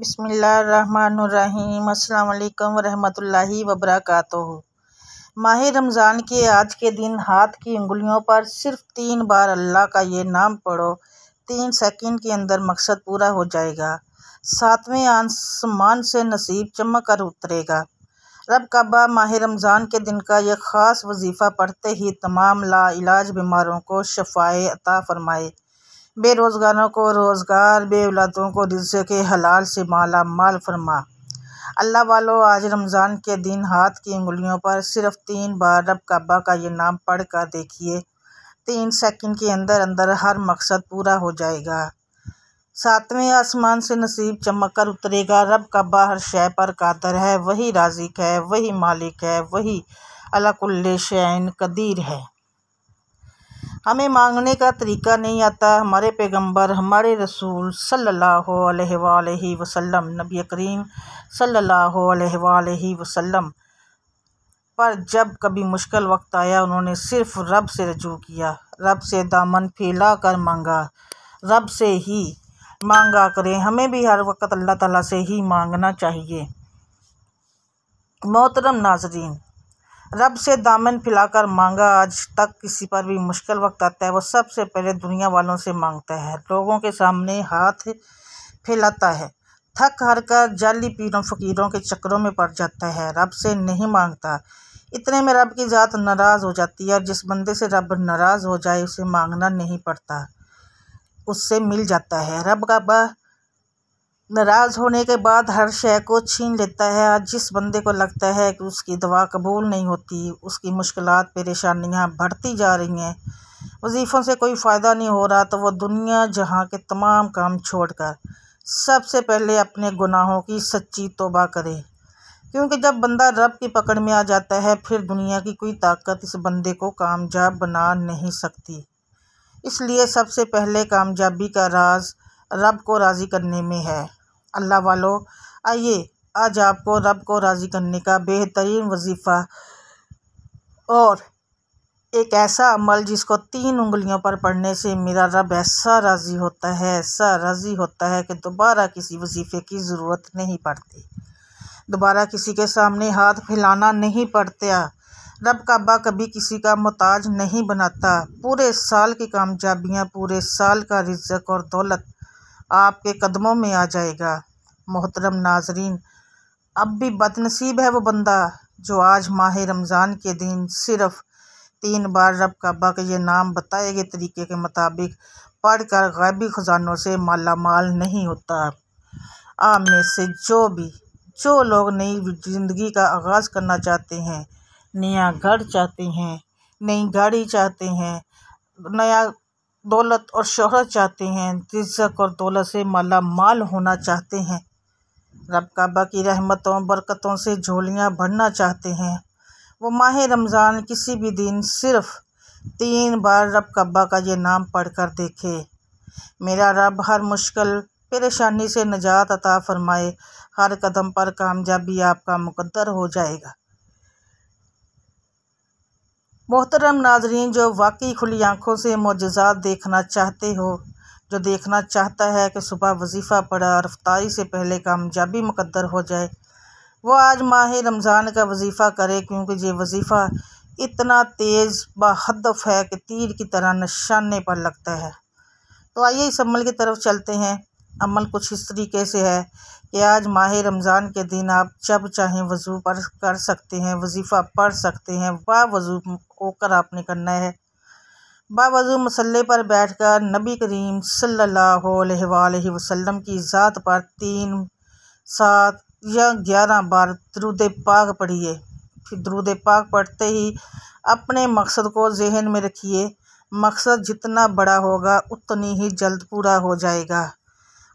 बसमीम् अल्लाम वबरक़ माह रमज़ान के आज के दिन हाथ की उंगलियों पर सिर्फ तीन बार अल्लाह का ये नाम पढ़ो तीन सेकंड के अंदर मकसद पूरा हो जाएगा सातवें आसमान से नसीब चमक कर उतरेगा रब काबा माह रमज़ान के दिन का यह ख़ास वजीफ़ा पढ़ते ही तमाम लाइलाज बीमारों को शफाए अता फरमाए बेरोज़गारों को रोज़गार बेऔलादों को दूसरे के हलाल से माला माल फरमा अल्लाह वालों आज रमज़ान के दिन हाथ की उंगलियों पर सिर्फ तीन बार रब काबा का ये नाम पढ़ कर देखिए तीन सेकंड के अंदर अंदर हर मकसद पूरा हो जाएगा सातवें आसमान से नसीब चमक कर उतरेगा रब काबा हर शय पर कादर है वही राजिक है वही मालिक है वही अलाकुल्ल शैन कदीर है हमें मांगने का तरीका नहीं आता हमारे पैगंबर हमारे रसूल सल्लल्लाहु अलैहि वसल्लम नबी करीम सल्लल्लाहु अलैहि वसल्लम पर जब कभी मुश्किल वक्त आया उन्होंने सिर्फ रब से रजू किया रब से दामन फैला कर मांगा रब से ही मांगा करें हमें भी हर वक्त अल्लाह ताला से ही मांगना चाहिए मोहतरम नाजरीन रब से दामन फैलाकर मांगा आज तक किसी पर भी मुश्किल वक्त आता है वो सबसे पहले दुनिया वालों से मांगता है लोगों के सामने हाथ फैलाता है थक हार कर जाली पीरों फकीरों के चक्करों में पड़ जाता है रब से नहीं मांगता इतने में रब की ज़ात नाराज़ हो जाती है और जिस बंदे से रब नाराज़ हो जाए उसे मांगना नहीं पड़ता उससे मिल जाता है रब का नाराज़ होने के बाद हर शय को छीन लेता है आज जिस बंदे को लगता है कि उसकी दवा कबूल नहीं होती उसकी मुश्किल परेशानियाँ बढ़ती जा रही हैं वजीफ़ों से कोई फ़ायदा नहीं हो रहा तो वह दुनिया जहाँ के तमाम काम छोड़ कर सबसे पहले अपने गुनाहों की सच्ची तोबा करे क्योंकि जब बंदा रब की पकड़ में आ जाता है फिर दुनिया की कोई ताकत इस बंदे को कामयाब बना नहीं सकती इसलिए सबसे पहले कामयाबी का राज़ रब को राज़ी करने में है अल्लाह वालों आइए आज आपको रब को राज़ी करने का बेहतरीन वजीफ़ा और एक ऐसा अमल जिसको तीन उंगलियों पर पढ़ने से मेरा रब ऐसा राज़ी होता है ऐसा राज़ी होता है कि दोबारा किसी वजीफ़े की ज़रूरत नहीं पड़ती दोबारा किसी के सामने हाथ फैलाना नहीं पड़ता रब काबा कभी किसी का मोहताज नहीं बनाता पूरे साल की कामयाबियाँ पूरे साल का रिजक और दौलत आपके कदमों में आ जाएगा मोहतरम नाजरीन अब भी बदनसीब है वो बंदा जो आज माह रमज़ान के दिन सिर्फ़ तीन बार रब का बक ये नाम बताए गए तरीके के मुताबिक पढ़ कर गैबी ख़जानों से माला माल नहीं होता आप में से जो भी जो लोग नई ज़िंदगी का आगाज़ करना चाहते हैं नया घर चाहते हैं नई गाड़ी चाहते हैं नया दौलत और शहरत चाहते हैं इज्जत और दौलत से माला माल होना चाहते हैं रब काबा की रहमतों बरकतों से झोलियाँ भरना चाहते हैं वो माह रमज़ान किसी भी दिन सिर्फ तीन बार रब काबा का ये नाम पढ़ कर देखे मेरा रब हर मुश्किल परेशानी से नजात अता फरमाए हर कदम पर कामयाबी आपका मुकद्दर हो जाएगा मोहतरम नाजरीन जो वाकई खुली आँखों से मोजात देखना चाहते हो जो देखना चाहता है कि सुबह वजीफ़ा पड़ा और रफ्तारी से पहले कामयाबी मुकदर हो जाए वह आज माह रमज़ान का वजीफ़ा करे क्योंकि ये वजीफ़ा इतना तेज़ बदफ है कि तीर की तरह निशाने पर लगता है तो आइए इस अमल की तरफ चलते हैं अमल कुछ इस तरीके से है कि आज माह रमज़ान के दिन आप जब चाहें वज़ू पर कर सकते हैं वजीफ़ा पढ़ सकते हैं बावज़ू होकर आपने करना है बावज़ू मसल्ले पर बैठ कर नबी करीम सल्ला वसलम की ज़ात पर तीन सात या ग्यारह बार दरुद पाक पढ़िए फिर दरुद पाक पढ़ते ही अपने मकसद को जहन में रखिए मकसद जितना बड़ा होगा उतनी ही जल्द पूरा हो जाएगा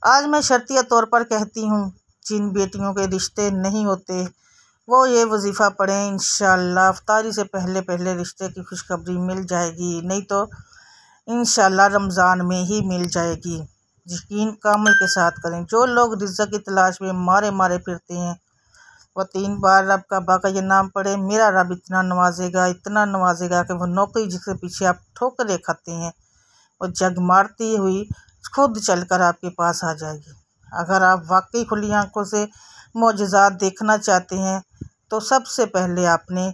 आज मैं शर्तिया तौर पर कहती हूँ जिन बेटियों के रिश्ते नहीं होते वो ये वजीफ़ा पढ़ें इन अफ्तारी से पहले पहले रिश्ते की खुशखबरी मिल जाएगी नहीं तो इन रमज़ान में ही मिल जाएगी यकीन कामल के साथ करें जो लोग रिज़ा की तलाश में मारे मारे फिरते हैं वह तीन बार रब का बाका ये नाम पढ़े मेरा रब इतना नवाजेगा इतना नवाजेगा कि वह नौकरी जिसके पीछे आप ठोकरें खाते हैं वो जग मारती हुई खुद चल कर आपके पास आ जाएगी अगर आप वाकई खुली आँखों से मोजात देखना चाहते हैं तो सबसे पहले आपने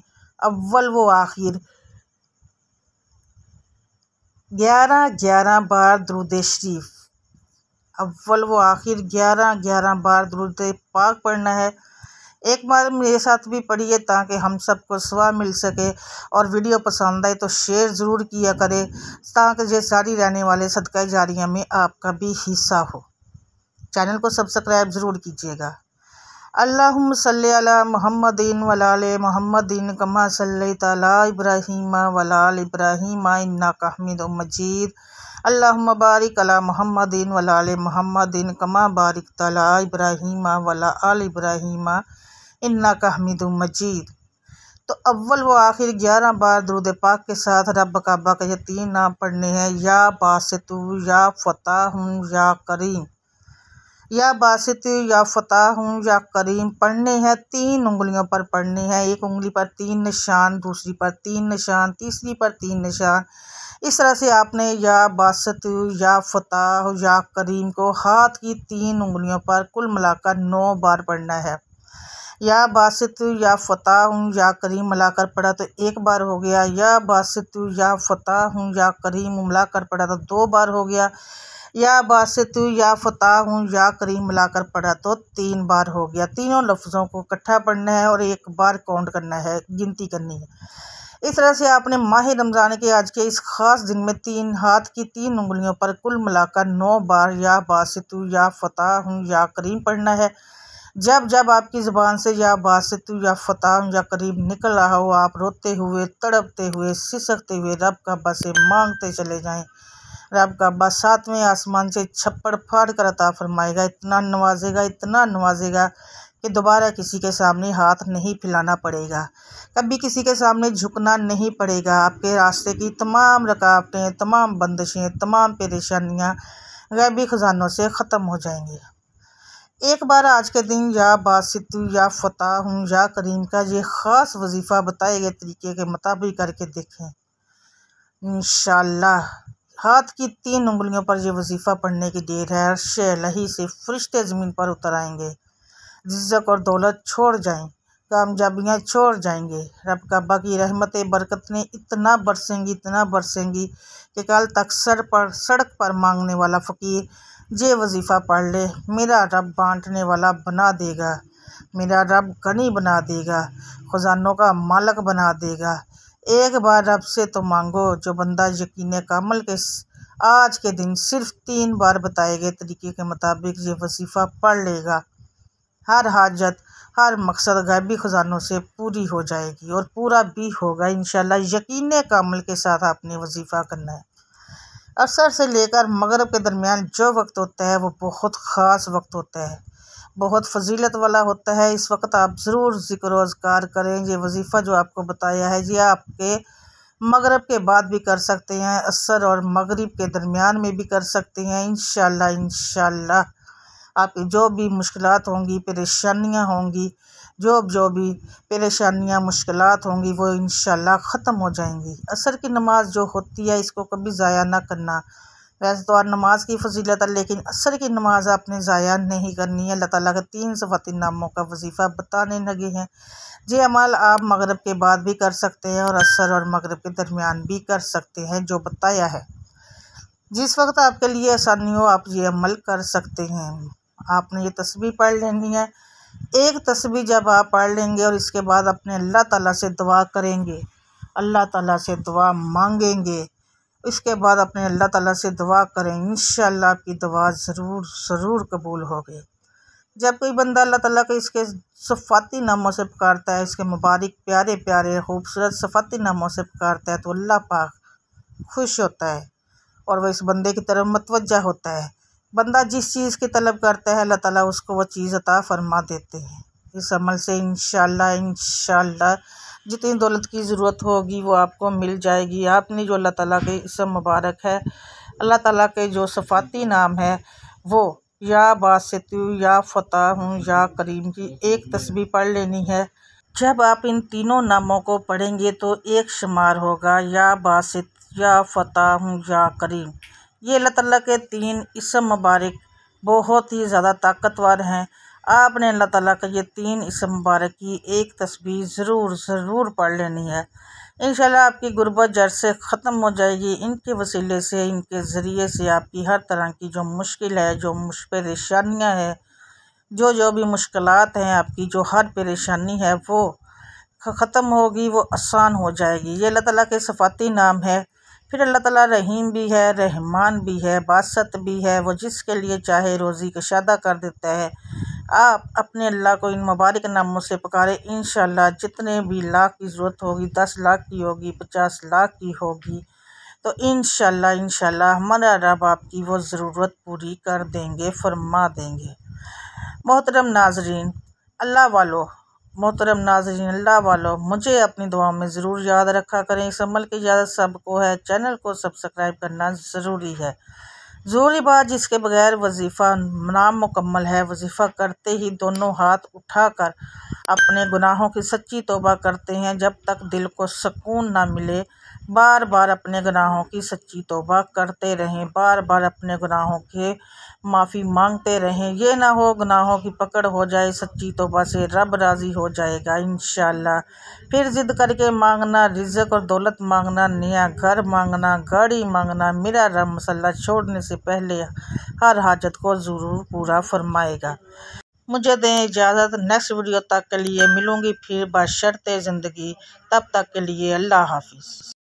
अव्वल व आखिर ग्यारह ग्यारह बार दरुद शरीफ अव्वल व आखिर ग्यारह ग्यारह बार दरुद पाक पढ़ना है एक बार मेरे साथ भी पढ़िए ताकि हम सबको सवा मिल सके और वीडियो पसंद आए तो शेयर ज़रूर किया करें ताकि ये सारी रहने वाले सदका जारिया में आपका भी हिस्सा हो चैनल को सब्सक्राइब ज़रूर कीजिएगा अल्लाह सल महमदिन वलाल महमदिन कमा सल तला इब्राहिम वलाल इब्राहिम इन्ना कहमिद मजीद अल्लाह बारिक अला महमदिन वलाल महमदिन कमा बारिक तला इब्राहिम वला अल इब्राहिम इन्ना का हमीदु मजीद तो अव्वल व आखिर ग्यारह बार दरुद पाक के साथ रब काबा के ये तीन नाम पढ़ने हैं या बासतु या हूँ या करीम या बासत या हूँ या करीम पढ़ने हैं तीन उंगलियों पर पढ़ने हैं एक उंगली पर तीन निशान दूसरी पर तीन निशान तीसरी पर तीन निशान इस तरह से आपने या बासत या फ़ताह या करीम को हाथ की तीन उंगलियों पर कुल मिलाकर नौ बार पढ़ना है या बासित या फ़ता हूँ या करीम मिलाकर पढ़ा तो एक बार हो गया या बासित या फ़ता हूँ या करीम मिलाकर पढ़ा तो दो बार हो गया या बासित या फ़ता हूँ या करीम मिलाकर पढ़ा तो तीन बार हो गया तीनों लफ्ज़ों को इकट्ठा पढ़ना है और एक बार काउंट करना है गिनती करनी है इस तरह से आपने माह रमज़ान के आज के इस ख़ास दिन में तीन हाथ की तीन उंगलियों पर कुल मिलाकर नौ बार या बासित या हूँ या करीम पढ़ना है जब जब आपकी ज़बान से या बासतु या फताह या करीब निकल रहा हो आप रोते हुए तड़पते हुए सिसकते हुए रब का बसे मांगते चले जाएं रब का अब्बा सातवें आसमान से छप्पड़ फाड़ कर अता फरमाएगा इतना नवाजेगा इतना नवाजेगा कि दोबारा किसी के सामने हाथ नहीं फैलाना पड़ेगा कभी किसी के सामने झुकना नहीं पड़ेगा आपके रास्ते की तमाम रकावटें तमाम बंदिशें तमाम परेशानियाँ गैबी ख़जानों से ख़त्म हो जाएंगी एक बार आज के दिन या बासित या फ़ताह या करीम का ये ख़ास वजीफ़ा बताए गए तरीके के मुताबिक करके देखें इन हाथ की तीन उंगलियों पर यह वजीफ़ा पढ़ने की देर है अर्श से फरिश्ते ज़मीन पर उतर आएंगे जिज्जक और दौलत छोड़ जाएं कामयाबियाँ छोड़ जाएंगे रब का बाकी रहमत बरकत ने इतना बरसेंगी इतना बरसेंगी कि कल तक सड़ पर सड़क पर मांगने वाला फ़कीर ये वजीफ़ा पढ़ ले मेरा रब बांटने वाला बना देगा मेरा रब गनी बना देगा ख़जानों का मालक बना देगा एक बार रब से तो मांगो जो बंदा यकीन कामल के आज के दिन सिर्फ तीन बार बताए गए तरीके के मुताबिक ये वजीफ़ा पढ़ लेगा हर हाजत हर मकसद गैबी ख़जानों से पूरी हो जाएगी और पूरा भी होगा इन यकीन कामल के साथ आपने वजीफ़ा करना है असर से लेकर मगरब के दरमियान जो वक्त होता है वो बहुत ख़ास वक्त होता है बहुत फजीलत वाला होता है इस वक्त आप ज़रूर ज़िक्र अजगार करें ये वजीफ़ा जो आपको बताया है ये आपके मगरब के बाद भी कर सकते हैं असर और मगरब के दरमियान में भी कर सकते हैं इन शाला इन आपकी जो भी मुश्किल होंगी परेशानियाँ होंगी जो जो भी परेशानियाँ मुश्किल होंगी वो इन ख़त्म हो जाएंगी असर की नमाज़ जो होती है इसको कभी ज़ाया ना करना वैसे तो और नमाज़ की फजीलत है लेकिन असर की नमाज़ आपने ज़ाया नहीं करनी है अल्लाह ताली के तीन सफ़ाती नामों का वजीफ़ा बताने लगे हैं ये अमल आप मगरब के बाद भी कर सकते हैं और असर और मगरब के दरमियान भी कर सकते हैं जो बताया है जिस वक्त आपके लिए आसानी हो आप ये अमल कर सकते हैं आपने ये तस्वीर पढ़ लेनी है एक तस्वीर जब आप पढ़ लेंगे और इसके बाद अपने अल्लाह ताला से दुआ करेंगे अल्लाह ताला से दुआ मांगेंगे इसके बाद अपने अल्लाह ताला से दुआ करें इन आपकी दुआ ज़रूर ज़रूर कबूल होगी जब कोई बंदा अल्लाह ताला के इसके सफ़ाती नामों से पुकारता है इसके मुबारक प्यारे प्यारे खूबसूरत सफ़ाती नामों से पुकारता है तो अल्लाह पाक खुश होता है और वह इस बंदे की तरफ मतवजा होता है बंदा जिस चीज़ की तलब करता है अल्लाह ताला उसको वो चीज़ अता फरमा देते हैं इस अमल से इन इन जितनी दौलत की ज़रूरत होगी वो आपको मिल जाएगी आपने जो अल्लाह ताला के इसम मुबारक है अल्लाह ताला के जो सफ़ाती नाम है वो या बासित या फ़तह हूँ या करीम की एक तस्वीर पढ़ लेनी है जब आप इन तीनों नामों को पढ़ेंगे तो एक शुमार होगा या बासित या फ़ता हूँ या करीम ये अल्लाह ताला के तीन इसम मुबारक बहुत ही ज़्यादा ताकतवर हैं आपने अल्लाह ताला का ये तीन इसम मुबारक की एक तस्वीर ज़रूर ज़रूर पढ़ लेनी है इन आपकी गुरबत जड़ से ख़त्म हो जाएगी इनके वसीले से इनके ज़रिए से आपकी हर तरह की जो मुश्किल है जो मुश परेशानियाँ हैं जो जो भी मुश्किल हैं आपकी जो हर परेशानी है वो ख़त्म होगी वो आसान हो जाएगी ये अल्लाह तला के सफ़ाती नाम है फिर अल्लाह ताला रहीम भी है रहमान भी है बासत भी है वो जिसके लिए चाहे रोज़ी कशादा कर देता है आप अपने अल्लाह को इन मुबारक नामों से पुकारें इन जितने भी लाख की ज़रूरत होगी दस लाख की होगी पचास लाख की होगी तो इन शह हमारा रब आपकी वो ज़रूरत पूरी कर देंगे फरमा देंगे मोहतरम नाजरीन अल्लाह वालों मोहतरम नाजरीन अल्लाह वालो मुझे अपनी दुआ में ज़रूर याद रखा करें इस अमल की इजाज़त सबको है चैनल को सब्सक्राइब करना ज़रूरी है ज़रूरी बात जिसके बगैर वजीफ़ा नाम मुकम्मल है वजीफ़ा करते ही दोनों हाथ उठाकर अपने गुनाहों की सच्ची तोबा करते हैं जब तक दिल को सकून ना मिले बार बार अपने गुनाहों की सच्ची तोबा करते रहें बार बार अपने गुनाहों के माफ़ी मांगते रहें ये ना हो गुनाहों की पकड़ हो जाए सच्ची तोबा से रब राज़ी हो जाएगा इन फिर ज़िद करके मांगना रिजक और दौलत मांगना नया घर मांगना गाड़ी मांगना मेरा रब मसल्ला छोड़ने से पहले हर हाजत को ज़रूर पूरा फरमाएगा मुझे दें इजाज़त नेक्स्ट वीडियो तक के लिए मिलूंगी फिर बशर्ते ज़िंदगी तब तक के लिए अल्लाह हाफिज़